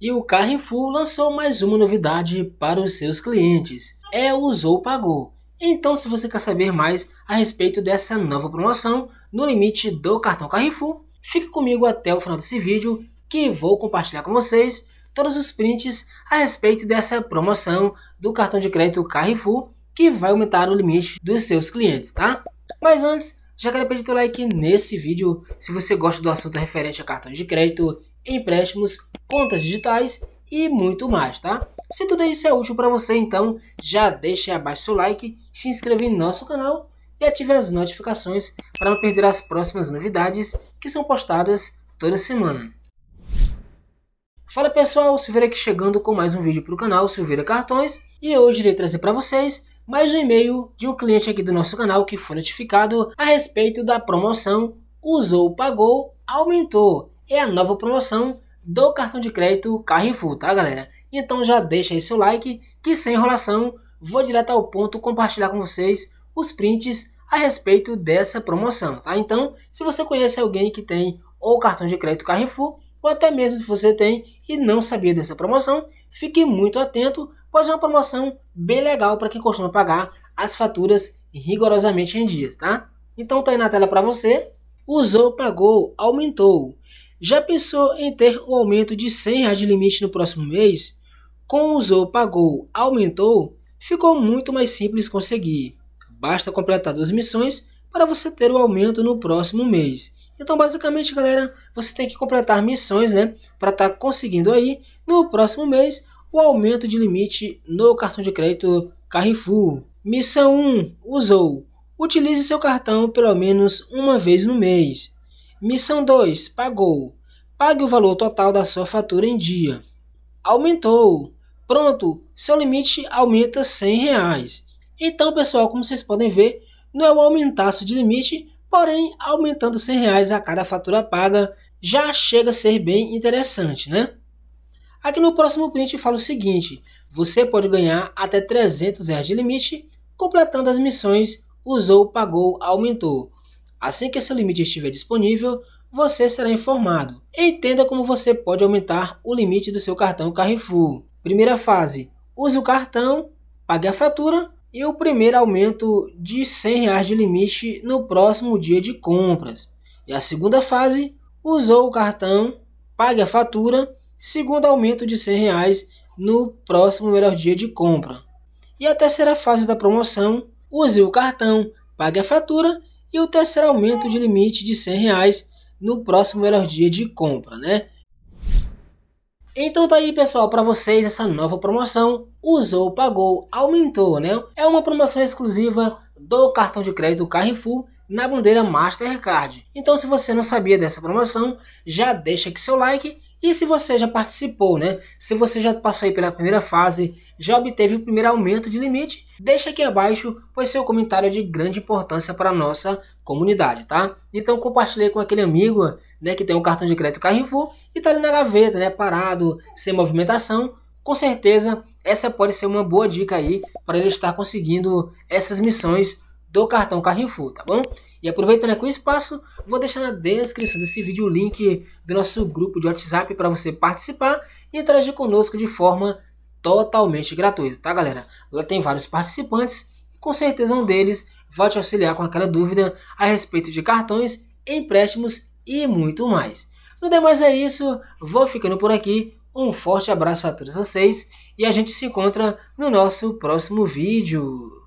E o Carrefour lançou mais uma novidade para os seus clientes. É o Usou Pagou. Então, se você quer saber mais a respeito dessa nova promoção no limite do cartão Carrefour, fique comigo até o final desse vídeo que vou compartilhar com vocês todos os prints a respeito dessa promoção do cartão de crédito Carrefour que vai aumentar o limite dos seus clientes, tá? Mas antes, já quero pedir teu like nesse vídeo se você gosta do assunto referente a cartão de crédito empréstimos, contas digitais e muito mais, tá? Se tudo isso é útil para você, então já deixe abaixo seu like, se inscreva em nosso canal e ative as notificações para não perder as próximas novidades que são postadas toda semana. Fala pessoal, Silveira aqui chegando com mais um vídeo para o canal Silveira Cartões e hoje irei trazer para vocês mais um e-mail de um cliente aqui do nosso canal que foi notificado a respeito da promoção Usou, Pagou, Aumentou é a nova promoção do cartão de crédito Carrefour, tá galera? Então já deixa aí seu like, que sem enrolação, vou direto ao ponto compartilhar com vocês os prints a respeito dessa promoção, tá? Então, se você conhece alguém que tem ou cartão de crédito Carrefour, ou até mesmo se você tem e não sabia dessa promoção, fique muito atento, pois é uma promoção bem legal para quem costuma pagar as faturas rigorosamente em dias, tá? Então tá aí na tela para você. Usou, pagou, aumentou. Já pensou em ter um aumento de 100 reais de limite no próximo mês? Com o usou, pagou, aumentou, ficou muito mais simples conseguir. Basta completar duas missões para você ter o um aumento no próximo mês. Então, basicamente, galera, você tem que completar missões, né, para estar tá conseguindo aí no próximo mês o aumento de limite no cartão de crédito Carrefour. Missão 1: usou. Utilize seu cartão pelo menos uma vez no mês. Missão 2. Pagou. Pague o valor total da sua fatura em dia. Aumentou. Pronto, seu limite aumenta 100 reais. Então, pessoal, como vocês podem ver, não é o aumentaço de limite, porém, aumentando 100 reais a cada fatura paga já chega a ser bem interessante, né? Aqui no próximo print fala o seguinte, você pode ganhar até 300 reais de limite completando as missões usou, pagou, aumentou. Assim que seu limite estiver disponível, você será informado. Entenda como você pode aumentar o limite do seu cartão Carrefour. Primeira fase: use o cartão, pague a fatura e o primeiro aumento de R$100 de limite no próximo dia de compras. E a segunda fase: usou o cartão, pague a fatura, segundo aumento de R$100 no próximo melhor dia de compra. E a terceira fase da promoção: use o cartão, pague a fatura e o terceiro aumento de limite de R$ reais no próximo melhor dia de compra, né? Então tá aí pessoal, para vocês essa nova promoção, usou, pagou, aumentou, né? É uma promoção exclusiva do cartão de crédito Carrefour na bandeira Mastercard. Então se você não sabia dessa promoção, já deixa aqui seu like e se você já participou, né? Se você já passou aí pela primeira fase já obteve o primeiro aumento de limite, deixa aqui abaixo, pois seu comentário é de grande importância para a nossa comunidade, tá? Então compartilhei com aquele amigo né, que tem um cartão de crédito Carrefour e está ali na gaveta, né, parado, sem movimentação, com certeza essa pode ser uma boa dica aí para ele estar conseguindo essas missões do cartão Carrefour, tá bom? E aproveitando aqui o espaço, vou deixar na descrição desse vídeo o link do nosso grupo de WhatsApp para você participar e interagir conosco de forma totalmente gratuito, tá galera? Lá tem vários participantes e com certeza um deles vai te auxiliar com aquela dúvida a respeito de cartões, empréstimos e muito mais. No demais é isso, vou ficando por aqui, um forte abraço a todos vocês e a gente se encontra no nosso próximo vídeo.